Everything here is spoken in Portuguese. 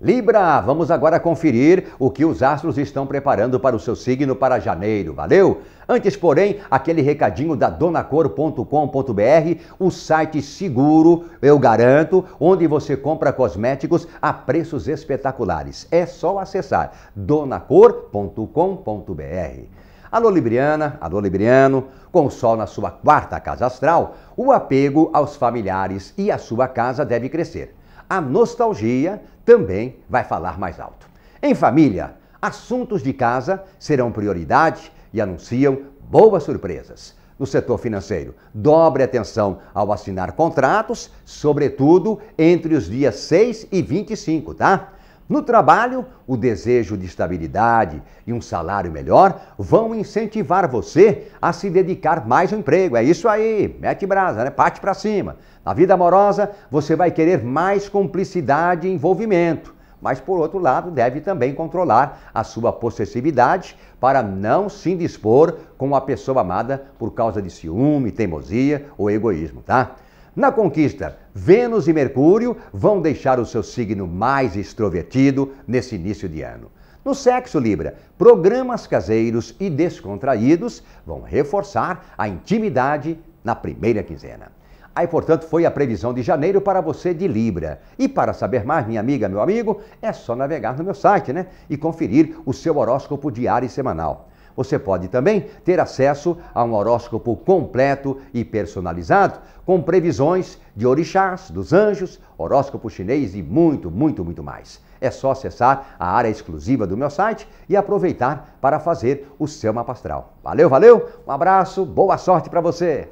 Libra, vamos agora conferir o que os astros estão preparando para o seu signo para janeiro, valeu? Antes, porém, aquele recadinho da donacor.com.br, o site seguro, eu garanto, onde você compra cosméticos a preços espetaculares. É só acessar donacor.com.br. Alô Libriana, alô Libriano, com o Sol na sua quarta casa astral, o apego aos familiares e à sua casa deve crescer a nostalgia também vai falar mais alto. Em família, assuntos de casa serão prioridade e anunciam boas surpresas. No setor financeiro, dobre atenção ao assinar contratos, sobretudo entre os dias 6 e 25, tá? No trabalho, o desejo de estabilidade e um salário melhor vão incentivar você a se dedicar mais ao emprego. É isso aí, mete brasa, né? Parte para cima. Na vida amorosa, você vai querer mais cumplicidade e envolvimento mas por outro lado deve também controlar a sua possessividade para não se indispor com a pessoa amada por causa de ciúme, teimosia ou egoísmo, tá? Na conquista, Vênus e Mercúrio vão deixar o seu signo mais extrovertido nesse início de ano. No sexo Libra, programas caseiros e descontraídos vão reforçar a intimidade na primeira quinzena. Aí, portanto, foi a previsão de janeiro para você de Libra. E para saber mais, minha amiga, meu amigo, é só navegar no meu site, né? E conferir o seu horóscopo diário e semanal. Você pode também ter acesso a um horóscopo completo e personalizado, com previsões de orixás, dos anjos, horóscopo chinês e muito, muito, muito mais. É só acessar a área exclusiva do meu site e aproveitar para fazer o seu mapa astral. Valeu, valeu, um abraço, boa sorte para você!